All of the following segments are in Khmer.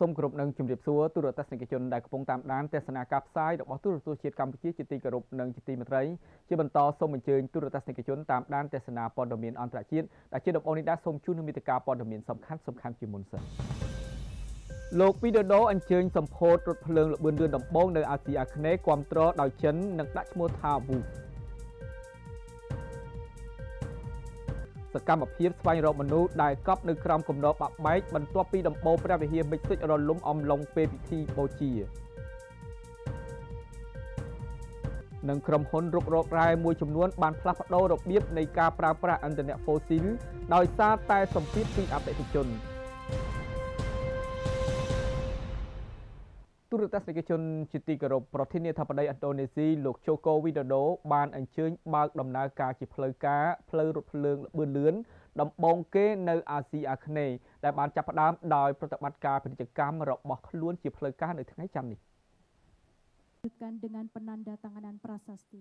សូមគោរពនឹងជម្រាបសួរទូរទស្សនិកជនដែលកំពុងតាមដានទស្សនាការផ្សាយរបស់ទូរទស្សន៍ជាតិកម្ពុជាជាទីគោរពនិងជាទីមេត្រីជាបន្តសូមអញ្ជើញទូរទស្សនិកជនតាមដានទស្សនាព័ត៌មានអន្តរជាតិដែលជាដំបូងនេះដែរសូមជូននូវមេតិការព័ត៌មានសំខាន់សំខាន់ជាមុនសិនលោកពីដូដូអញ្ជើញសម្ពោធរថភ្លើងលបឿនលឿនដំបងនៅអាស៊ីអាគ្នេយ៍គ្រប់គ្រងដោយចិននិងដាក់ឈ្មោះថាវូសកម្មភាពស្វែងរកមនុស្សដែលកប់នៅក្រោមគំនរបាក់បែកបន្ទាប់ពីដំបូលព្រះវិហារមិចសិចរលំអំឡុងពេលពិធីបូជានិងក្រុមហ៊ុនរុករករ៉ែមួយចំនួនបានផ្លាស់ប្តូររបៀបនៃការប្រើប្រាស់ឥន្ធនៈហ្វូស៊ីលដោយសារតែសម្ពាធពីអតិថិជន។ទូរទស្សនិកជនជាទីគោរពប្រធានាធិបតីឥណ្ឌូនេស៊ីលោកជូកូវីដូដូបានអញ្ជើញបើកដំណើរការជាផ្លូវការផ្លូវរថភ្លើងល្បឿនលឿនដំបូងគេនៅអាស៊ីអាគ្នេយ៍ដែលបានចាប់ផ្ដើមដោយប្រតិបត្តិការពាណិជ្ជកម្មរបស់ខ្លួនជាផ្លូវការនៅថ្ងៃច័ន្ទនេះ dengan penanda tanganan prasasti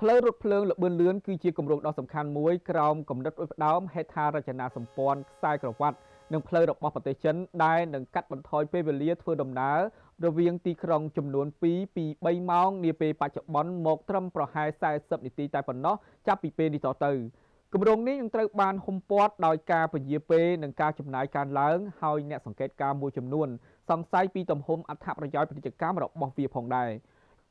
ផ្លូវរថភ្លើងល្បឿនលឿនគឺជាគម្រោងដ៏សំខាន់មួយ ក្រោមគំនិតឧបដំហេដ្ឋារចនាសម្ព័ន្ធខ្សែក្រវ៉ាត់និងផ្លូវរបស់ប្រទេសចិនដែលនឹងកាត់បន្ថយពេលវេលា ធ្វើដំណើររវាង ទីក្រុងចំនួន2ពី3ម៉ោងនាពេលបច្ចុប្បន្នមកត្រឹមប្រហែល40នាទីតែប៉ុណ្ណោះចាប់ពីពេលនេះតទៅគម្រោងនេះនឹងត្រូវបានហុំព័ទ្ធដោយការពញាពេលនិងការចំណាយការឡើងហើយអ្នកសង្កេតការមួយចំនួនសង្ស័យពីទំហំអត្ថប្រយោជន៍ពាណិជ្ជកម្មរបស់វាផងដែរ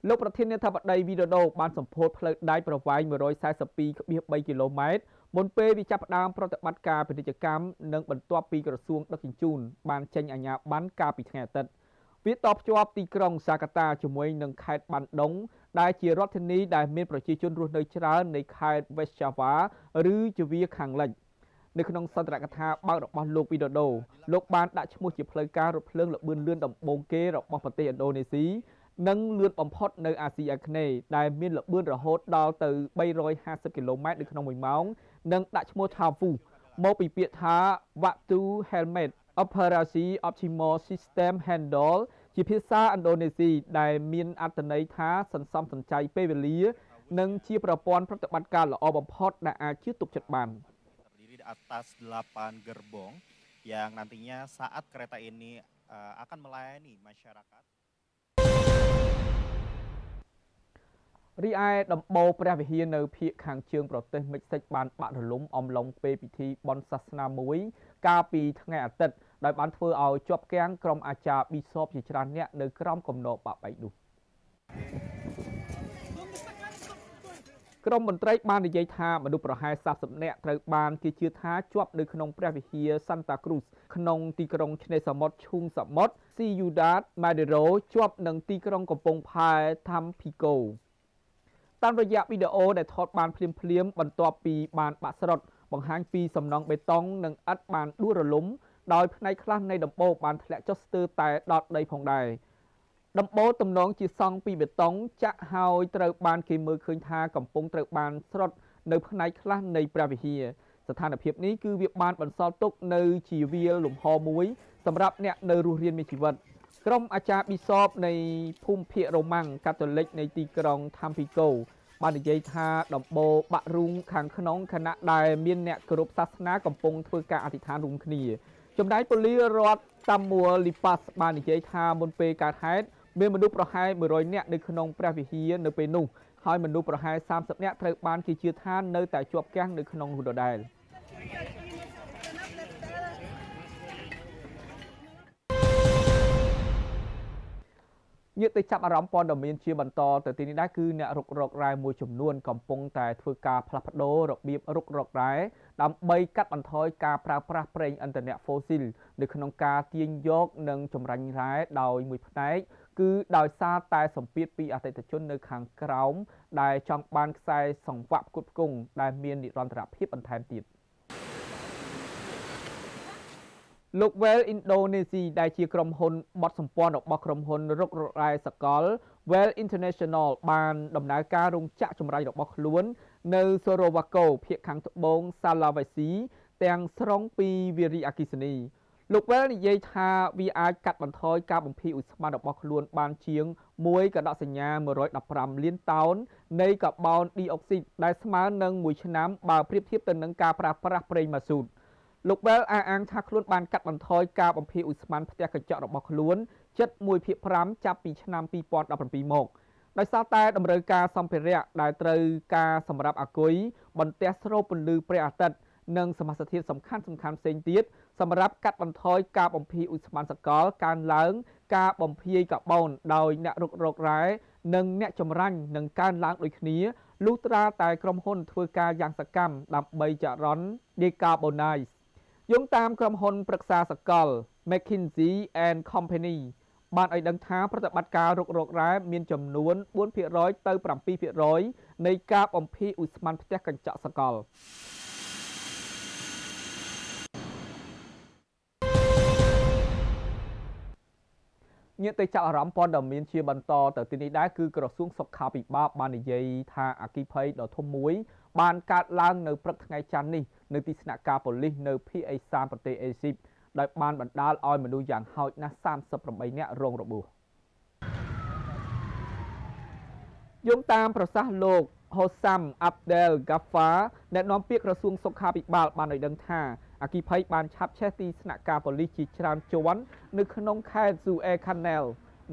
លោកប្រធានាធិបតីវីដូដូបានសម្ពោធផ្លូវដែកប្រវែង142.3គីឡូម៉ែត្រមុនពេលវាចាប់ផ្ដើមប្រតិបត្តិការពាណិជ្ជកម្មនិងបន្ទាប់ពីក្រសួងដឹកជញ្ជូនបានចេញអាជ្ញាប័ណ្ណកាលពីថ្ងៃអាទិត្យវាតបភ្ជាប់ទីក្រុងសាកាតាជាមួយនឹងខេត្តបាន់ដុង ដែលជារដ្ឋធានីដែលមានប្រជាជនរស់នៅច្រើននៃខេត្ត West Java ឬជាវាខាងលិច នៅក្នុងសន្ទរកថាបើករបស់លោកវីដូដូលោកបានដាក់ឈ្មោះជាផ្លូវការរថភ្លើងល្បឿនលឿនដំបូងគេរបស់ប្រទេសឥណ្ឌូនេស៊ីនិងលឿនបំផុតនៅអាស៊ីអាគ្នេយ៍ដែលមានល្បឿនរហូតដល់ទៅ350គីឡូម៉ែត្រនៅក្នុង1ម៉ោងនិងដាក់ឈ្មោះថា VU មកពីពាក្យថា Waktu Helmet Operasi Optimal System Handle ជាភាសាឥណ្ឌូនេស៊ីដែលមានអត្ថន័យថាសន្សំសំចៃពេលវេលា និងជាប្រព័ន្ធប្រតិបត្តិការល្អបំផុតដែលអាចជឿទុកចិត្តបាន atas 8 gerbong yang nantinya saat kereta ini akan melayani masyarakat រីឯដំបូលព្រះវិហារនៅភៀកខាងជើងប្រទេសមិចសិចបានបាក់រលំអំឡុងពេលពិធីបុណ្យសាសនាមួយ កាលពីថ្ងៃអាទិត្យដោយបានធ្វើឲ្យជាប់គាំងក្រុមអាចារ្យប៊ីសបជាច្រើនអ្នកនៅក្រោមគំនរបាក់បែកនោះក្រមមន្ត្រីបាននិយាយថាមនុស្សប្រហែល30នាក់ត្រូវបានគេជឿថាជាប់នៅក្នុងព្រះវិហារ Santa Cruz ក្នុងទីក្រុងឆ្នេរសមុទ្រឈូងសមុទ្រ Ciudad Madero ជាប់នឹងទីក្រុងកំពង់ផែ Tampico តាមរយៈវីដេអូដែលថតបានភ្លាមភ្លាមបន្ទាប់ពីបានបាក់ស្រុតបង្ហាញពីសំណង់បេតុងនិងឥដ្ឋបានដួលរលំដោយផ្នែកខ្លះនៃដំបូលបានធ្លាក់ចុះស្ទើរតែដល់ដីផងដែរដំបូលទំនងជាសង់ពីបេតុងចាក់ហើយត្រូវបានគេមើលឃើញថាកំពុងត្រូវបានស្រុតនៅផ្នែកខ្លះនៃព្រះវិហារស្ថានភាពនេះគឺវាបានបន្សល់ទុកនៅជាវាលលំហមួយសម្រាប់អ្នកនៅរស់រានមានជីវិត។ក្រុមអាចារ្យប៊ីសបនៃភូមិភាគរ៉ូម៉ាំងកាតូលិកនៃទីក្រុងថាំពីកូបាននិយាយថាដំបូលបាក់រូងខាងក្នុងខណៈដែលមានអ្នកគោរពសាសនាកំពុងធ្វើការអធិដ្ឋានរួមគ្នា ចំណែកប៉ូលីសរដ្ឋតាមួលីប៉ាស់បាននិយាយថាមុនពេលកើតហេតុមានមនុស្សប្រហែល100នាក់នៅក្នុងព្រះវិហារនៅពេលនោះហើយមនុស្សប្រហែល30នាក់ត្រូវបានគេជឿថានៅតែជាប់គាំងនៅក្នុងនោះដដែល។យកទៅចាប់អារម្មណ៍ព័ត៌មានជាបន្តទៅទីនេះដែរគឺអ្នករុករករ៉ែមួយចំនួនកំពុងតែធ្វើការផ្លាស់ប្ដូររបៀបរុករករ៉ែដើម្បីកាត់បន្ថយការប្រើប្រាស់ប្រេងឥន្ធនៈហ្វូស៊ីលនៅក្នុងការទាញយកនិងចម្រាញ់រ៉ែដោយមួយផ្នែកគឺដោយសារតែសម្ពាធពីអតិថិជននៅខាងក្រោមដែលចង់បានខ្សែសង្វាក់ផ្គត់ផ្គង់ដែលមាននិរន្តរភាពបន្ថែមទៀត។លោក Well Indonesia ដែលជាក្រុមហ៊ុន បត់សម្ព័ន្ធរបស់ក្រុមហ៊ុនរុករ៉ែសកល Well International បានដំណើរការរោងចក្រចម្រាញ់របស់ខ្លួន នៅសូរ៉ូវ៉ាកូភាគខាងត្បូងសាឡាវ៉េស៊ីទាំងស្រុងពីវិរីអកិសនីលោក Well និយាយថាវាអាចកាត់បន្ថយការបំភាយឧស្ម័នរបស់ខ្លួន បានជាង1កដកសញ្ញា115លានតោននៃកាបូនឌីអុកស៊ីតដែលស្មើនឹង1ឆ្នាំបើប្រៀបធៀបទៅនឹងការប្រើប្រាស់ប្រេងម៉ាស៊ូតលោកបែលអះអាងថាខ្លួនបានកាត់បន្ថយការបំភាយឧស្ម័នផ្ទះកញ្ចក់របស់ខ្លួនជិត1.5ចាប់ពីឆ្នាំ2017មកដោយសារតែតម្រូវការសម្ភារៈដែលត្រូវការសម្រាប់អាគុយបន្ទះស្រូបពន្លឺព្រះអាទិត្យនិងសមាសធាតុសំខាន់សំខាន់ផ្សេងទៀតសម្រាប់កាត់បន្ថយការបំភាយឧស្ម័នសកលកើនឡើង ការបំភាយកាបូន ដោយអ្នករុករករ៉ែនិងអ្នកចម្រាញ់នឹងកើនឡើងដូចគ្នាលុះត្រាតែក្រុមហ៊ុនធ្វើការយ៉ាងសកម្មដើម្បីចរន្ត decarbonize យោងតាមក្រុមហ៊ុនប្រឹក្សាសកល McKinsey and Company បានឲ្យដឹងថា ប្រតិបត្តិការរុករករ៉ែមានចំនួន4%ទៅ7%នៃការបំភាយឧស្ម័នផ្ទះកញ្ចក់សកលញាតិចាប់អារម្មណ៍ព័ត៌មានជាបន្តទៅទីនេះដែរគឺក្រសួងសុខាភិបាលបាននិយាយថាអគិភ័យដ៏ធំមួយបានកើតឡើងនៅព្រឹកថ្ងៃច័ន្ទនេះ នៅទីស្នាក់ការប៉ូលីសនៅភីអេសានប្រទេសអេស៊ីបដោយបានបណ្ដាលឲ្យមនុស្សយ៉ាងហោចណាស់38នាក់រងរបួសយោងតាមប្រសាសន៍លោកហូសាំអាប់ដែលហ្កាហ្វាអ្នកនាំពាក្យក្រសួងសុខាភិបាលបានឲ្យដឹងថាអគិភ័យបាន ឆាប់ឆេះទីស្នាក់ការប៉ូលីសជាច្រើនជាន់ នៅក្នុងខេត្តស៊ូអេខាណែល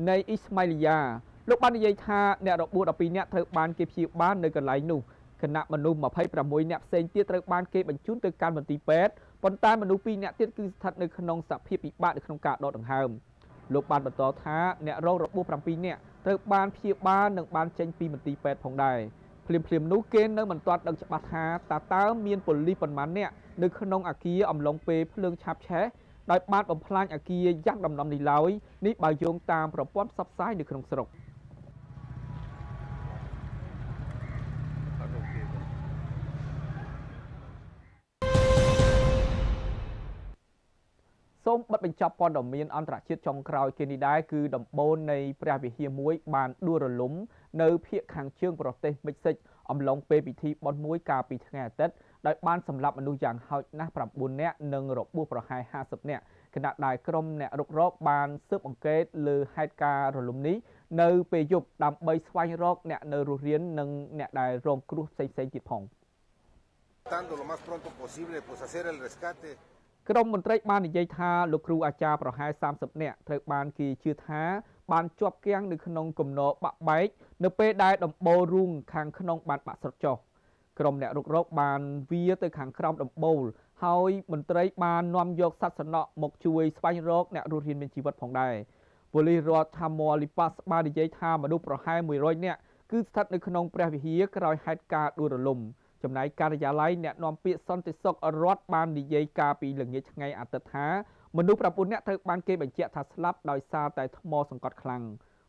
នៃអ៊ីស្ម៉ាលីយ៉ាលោកបាននិយាយថាអ្នករបួស12នាក់ត្រូវបានគេព្យាបាលនៅកន្លែងនោះគណៈមនុស្ស26នាក់ផ្សេងទៀតត្រូវបានគេបញ្ជូនទៅកាន់មន្ទីរពេទ្យប៉ុន្តែមនុស្ស2នាក់ទៀតគឺស្ថិតនៅក្នុងសភាពពិបាកនៅក្នុងការដកដង្ហើមលោកបានបន្តថាអ្នករងរបួស7នាក់ត្រូវបានព្យាបាលនិងបានចេញពីមន្ទីរពេទ្យផងដែរភ្លាមភ្លាមនោះគេនៅមិនទាន់ដឹងច្បាស់ថាតើតើមានប៉ូលីសប៉ុន្មាននាក់នៅក្នុងអាគារអំឡុងពេលភ្លើងឆាបឆេះដោយបានបំផ្លាញអាគារយ៉ាងដំណំនេះឡើយនេះបើយោងតាមប្រព័ន្ធផ្សព្វផ្សាយនៅក្នុងស្រុក។មបិទបញ្ចប់ព័ត៌មានអន្តរជាតិចុងក្រោយគេនេះដែរគឺដំបូលនៃព្រះវិហារមួយបានដួលរលំនៅភូមិខាងជើងប្រទេសមិចសិចអំឡុងពេលពិធីបុណ្យមួយកាលពីថ្ងៃអាទិត្យដោយបានសម្លាប់មនុស្សយ៉ាងហោចណាស់9នាក់និងរបួសប្រហែល50នាក់គណៈដែលក្រុមអ្នករុករកបានស៊ើបអង្កេតលើហេតុការណ៍រលំនេះនៅពេលយប់ដើម្បីស្វែងរកអ្នកនៅរស់រាននិងអ្នកដែលរងគ្រោះផ្សេងៗទៀតផង។ tanto lo más pronto posible pues hacer el rescate ក្រមមន្ត្រីបាននិយាយថាលោកគ្រូអាចារ្យប្រហែល30នាក់ត្រូវបានគេជឿថាបានជាប់គាំងនៅក្នុងគំនរបាក់បែកនៅពេលដែលដំបូលរូងខាងក្នុងបានបាក់ស្រុតចុះក្រុមអ្នករុករកបានវាទៅខាងក្រោមដំបូលហើយមន្ត្រីបាននាំយកសត្វសណក់មកជួយស្វែងរកអ្នករស់រានមានជីវិតផងដែរប៉ូលីសរដ្ឋថាមលីប៉ាសបាននិយាយថាមនុស្សប្រហែល100នាក់គឺស្ថិតនៅក្នុងព្រះវិហារក្រោយហេតុការណ៍ដួលរលំ។ចំណែកការិយាល័យអ្នកនាំពាក្យសន្តិសុខរដ្ឋបាននិយាយការពីល្ងាចថ្ងៃអាទិត្យថាមនុស្ស9នាក់ត្រូវបានគេបញ្ជាក់ថាស្លាប់ដោយសារតែថ្មសង្កត់ខ្លាំង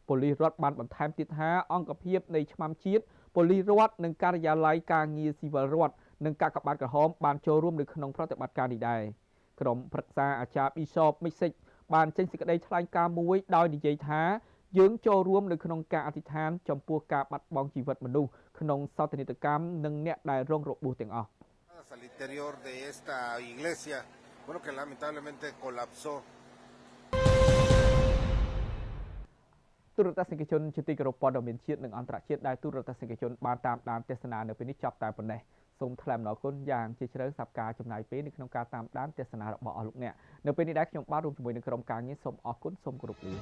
ប៉ូលីសរដ្ឋបានបន្ថែមទៀតថាអង្គភាពនៃឆ្មាំជាតិប៉ូលីសរដ្ឋនិងការិយាល័យការងារស៊ីវិលរដ្ឋនិងកាកបាទក្រហមបានចូលរួមនៅក្នុងប្រតិបត្តិការនេះដែរក្រុមប្រឹក្សាអាចារ្យ Bishop Mixich បានចេញសេចក្តីថ្លែងការណ៍មួយ ដោយនិយាយថាយើងចូលរួមនៅក្នុងការអធិដ្ឋានចំពោះការបាត់បង់ជីវិតមនុស្សក្នុងសោកនាដកម្មនិងអ្នកដែលរងរបួសទាំងអស់ al interior de esta iglesia bueno que lamentablemente colapsó ទូរទស្សនិកជនជាទីគោរពព័ត៌មានជាតិនិងអន្តរជាតិដែលទូរទស្សនិកជនបានតាមដានទេសនានៅពេលនេះចប់តែប៉ុណ្ណេះសូមថ្លែងអំណរគុណយ៉ាងជាជ្រៅសម្រាប់ការចំណាយពេលនៅក្នុងការតាមដានទេសនារបស់អស់លោកអ្នកនៅពេលនេះដែរខ្ញុំបាទរួមជាមួយនឹងក្រុមការងារសូមអរគុណសូមគោរពលា